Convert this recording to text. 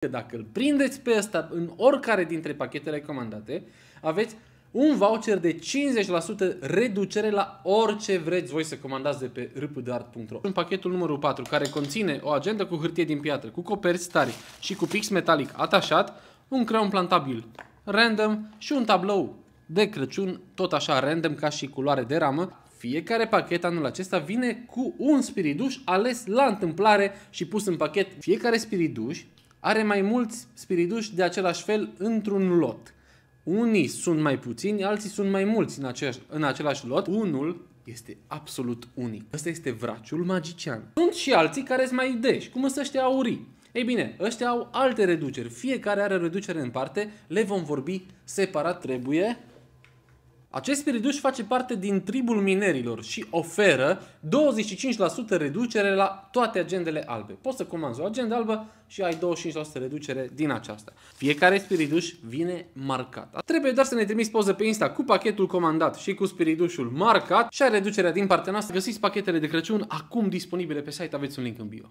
că dacă îl prindeți pe ăsta în oricare dintre pachetele recomandate, aveți un voucher de 50% reducere la orice vreți voi să comandați de pe rpdart.ro. În pachetul numărul 4, care conține o agendă cu hârtie din piatră, cu coperți tari și cu pix metalic atașat, un creion plantabil random și un tablou de Crăciun, tot așa random ca și culoare de ramă. Fiecare pachet anul acesta vine cu un spiriduș ales la întâmplare și pus în pachet. Fiecare spiriduș are mai mulți spiriduși de același fel într-un lot. Unii sunt mai puțini, alții sunt mai mulți în, aceeași, în același lot. Unul este absolut unic. Ăsta este vraciul magician. Sunt și alții care sunt mai deși, cum să ăștia aurii. Ei bine, ăștia au alte reduceri. Fiecare are reducere în parte, le vom vorbi separat. Trebuie acest spiriduș face parte din tribul minerilor și oferă 25% reducere la toate agendele albe. Poți să comanzi o agenda albă și ai 25% reducere din aceasta. Fiecare spiriduș vine marcat. Trebuie doar să ne trimiți poză pe Insta cu pachetul comandat și cu spiridușul marcat și ai reducerea din partea noastră. Găsiți pachetele de Crăciun acum disponibile pe site, aveți un link în bio.